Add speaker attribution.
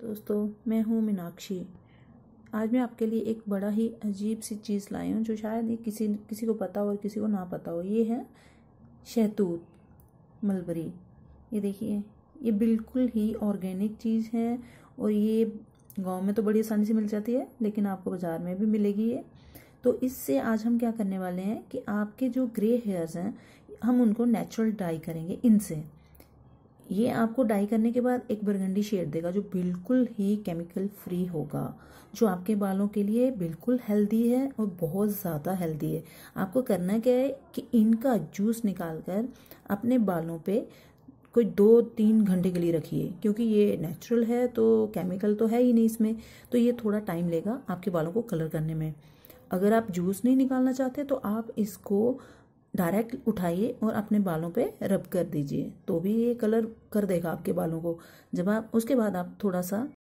Speaker 1: दोस्तों मैं हूँ मीनाक्षी आज मैं आपके लिए एक बड़ा ही अजीब सी चीज़ लाई हूँ जो शायद ही किसी किसी को पता हो और किसी को ना पता हो ये है शहतूत मलबरी ये देखिए ये बिल्कुल ही ऑर्गेनिक चीज़ है और ये गांव में तो बड़ी आसानी से मिल जाती है लेकिन आपको बाज़ार में भी मिलेगी ये तो इससे आज हम क्या करने वाले हैं कि आपके जो ग्रे हेयर्स हैं हम उनको नेचुरल डाई करेंगे इनसे ये आपको डाई करने के बाद एक बरगंडी शेड देगा जो बिल्कुल ही केमिकल फ्री होगा जो आपके बालों के लिए बिल्कुल हेल्दी है और बहुत ज़्यादा हेल्दी है आपको करना क्या है कि इनका जूस निकाल कर अपने बालों पे कोई दो तीन घंटे के लिए रखिए क्योंकि ये नेचुरल है तो केमिकल तो है ही नहीं इसमें तो ये थोड़ा टाइम लेगा आपके बालों को कलर करने में अगर आप जूस नहीं निकालना चाहते तो आप इसको डायरेक्ट उठाइए और अपने बालों पे रब कर दीजिए तो भी ये कलर कर देगा आपके बालों को जब आप उसके बाद आप थोड़ा सा